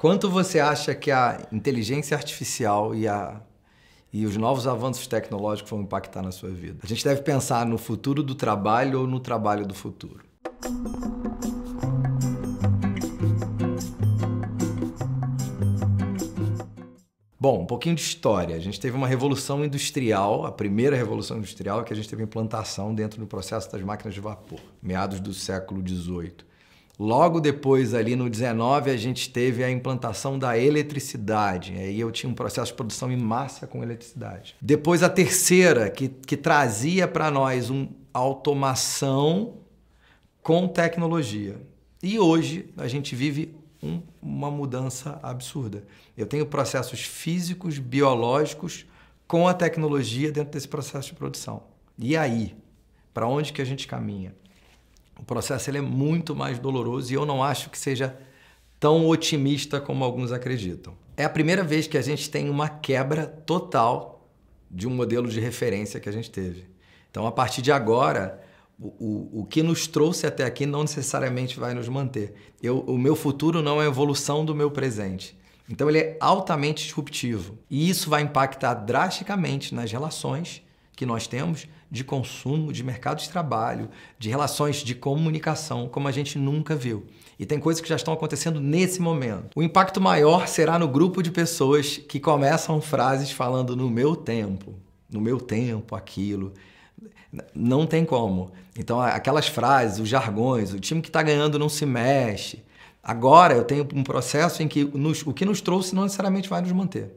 Quanto você acha que a inteligência artificial e, a, e os novos avanços tecnológicos vão impactar na sua vida? A gente deve pensar no futuro do trabalho ou no trabalho do futuro? Bom, um pouquinho de história. A gente teve uma revolução industrial, a primeira revolução industrial, que a gente teve implantação dentro do processo das máquinas de vapor, meados do século XVIII. Logo depois, ali no 19, a gente teve a implantação da eletricidade. Aí eu tinha um processo de produção em massa com eletricidade. Depois, a terceira, que, que trazia para nós uma automação com tecnologia. E hoje a gente vive um, uma mudança absurda. Eu tenho processos físicos, biológicos, com a tecnologia dentro desse processo de produção. E aí? Para onde que a gente caminha? O processo ele é muito mais doloroso e eu não acho que seja tão otimista como alguns acreditam. É a primeira vez que a gente tem uma quebra total de um modelo de referência que a gente teve. Então, a partir de agora, o, o, o que nos trouxe até aqui não necessariamente vai nos manter. Eu, o meu futuro não é evolução do meu presente. Então, ele é altamente disruptivo. E isso vai impactar drasticamente nas relações que nós temos de consumo, de mercado de trabalho, de relações de comunicação, como a gente nunca viu. E tem coisas que já estão acontecendo nesse momento. O impacto maior será no grupo de pessoas que começam frases falando no meu tempo, no meu tempo, aquilo. Não tem como. Então, aquelas frases, os jargões, o time que está ganhando não se mexe. Agora eu tenho um processo em que nos, o que nos trouxe não necessariamente vai nos manter.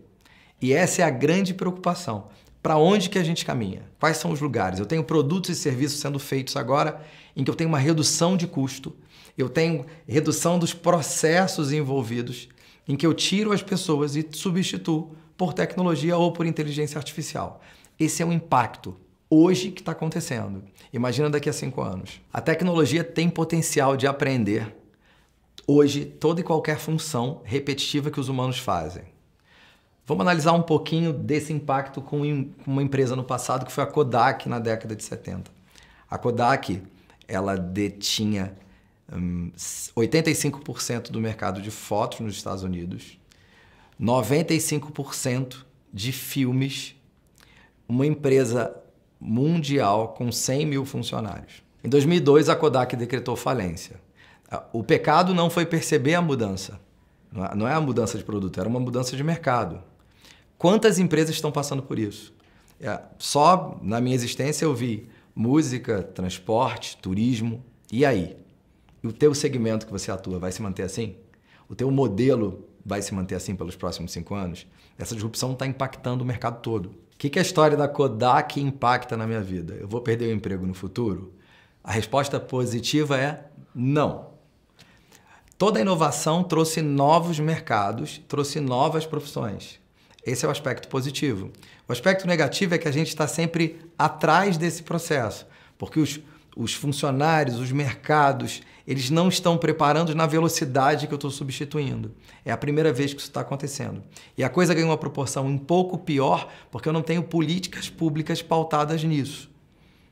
E essa é a grande preocupação para onde que a gente caminha? Quais são os lugares? Eu tenho produtos e serviços sendo feitos agora em que eu tenho uma redução de custo, eu tenho redução dos processos envolvidos, em que eu tiro as pessoas e substituo por tecnologia ou por inteligência artificial. Esse é o impacto hoje que está acontecendo. Imagina daqui a cinco anos. A tecnologia tem potencial de aprender hoje toda e qualquer função repetitiva que os humanos fazem. Vamos analisar um pouquinho desse impacto com uma empresa no passado que foi a Kodak na década de 70. A Kodak, ela detinha hum, 85% do mercado de fotos nos Estados Unidos, 95% de filmes, uma empresa mundial com 100 mil funcionários. Em 2002, a Kodak decretou falência. Ah, o pecado não foi perceber a mudança, é, não é a mudança de produto, era uma mudança de mercado. Quantas empresas estão passando por isso? É, só na minha existência eu vi música, transporte, turismo. E aí? E o teu segmento que você atua vai se manter assim? O teu modelo vai se manter assim pelos próximos cinco anos? Essa disrupção está impactando o mercado todo. O que, que a história da Kodak impacta na minha vida? Eu vou perder o emprego no futuro? A resposta positiva é não. Toda a inovação trouxe novos mercados, trouxe novas profissões. Esse é o aspecto positivo. O aspecto negativo é que a gente está sempre atrás desse processo, porque os, os funcionários, os mercados, eles não estão preparando na velocidade que eu estou substituindo. É a primeira vez que isso está acontecendo. E a coisa ganhou uma proporção um pouco pior porque eu não tenho políticas públicas pautadas nisso.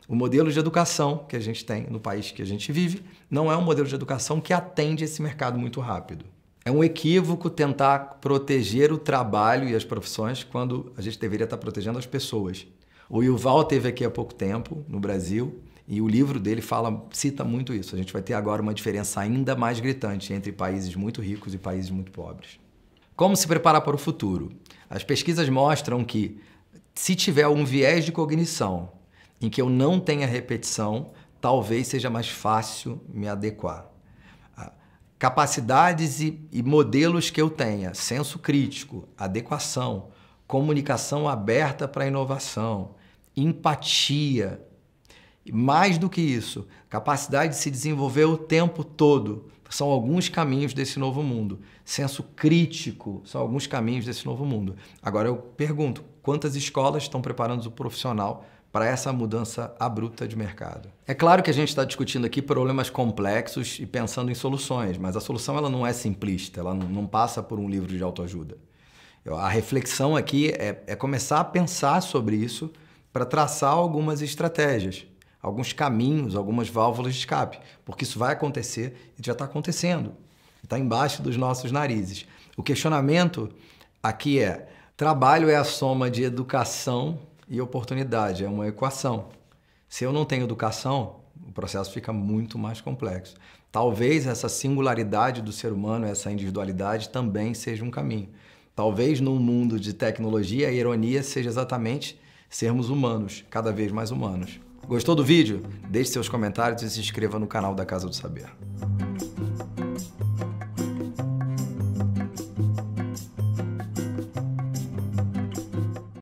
O modelo de educação que a gente tem no país que a gente vive não é um modelo de educação que atende esse mercado muito rápido é um equívoco tentar proteger o trabalho e as profissões quando a gente deveria estar protegendo as pessoas. O Yuval teve aqui há pouco tempo no Brasil e o livro dele fala, cita muito isso. A gente vai ter agora uma diferença ainda mais gritante entre países muito ricos e países muito pobres. Como se preparar para o futuro? As pesquisas mostram que se tiver um viés de cognição em que eu não tenha repetição, talvez seja mais fácil me adequar capacidades e, e, modelos que eu tenha, senso crítico, adequação, comunicação aberta para inovação, empatia. Mais do que isso, capacidade de se desenvolver o tempo todo. São alguns caminhos desse novo mundo. Senso crítico são alguns caminhos desse novo mundo. Agora eu pergunto: quantas escolas estão preparando o profissional para essa mudança abrupta de mercado. É claro que a gente está discutindo aqui problemas complexos e pensando em soluções, mas a solução ela não é simplista, ela não passa por um livro de autoajuda. A reflexão aqui é, é começar a pensar sobre isso para traçar algumas estratégias, alguns caminhos, algumas válvulas de escape, porque isso vai acontecer e já está acontecendo, está embaixo dos nossos narizes. O questionamento aqui é: trabalho é a soma de educação e oportunidade, é uma equação. Se eu não tenho educação, o processo fica muito mais complexo. Talvez essa singularidade do ser humano, essa individualidade também seja um caminho. Talvez num mundo de tecnologia, a ironia seja exatamente sermos humanos, cada vez mais humanos. Gostou do vídeo? Deixe seus comentários e se inscreva no canal da Casa do Saber.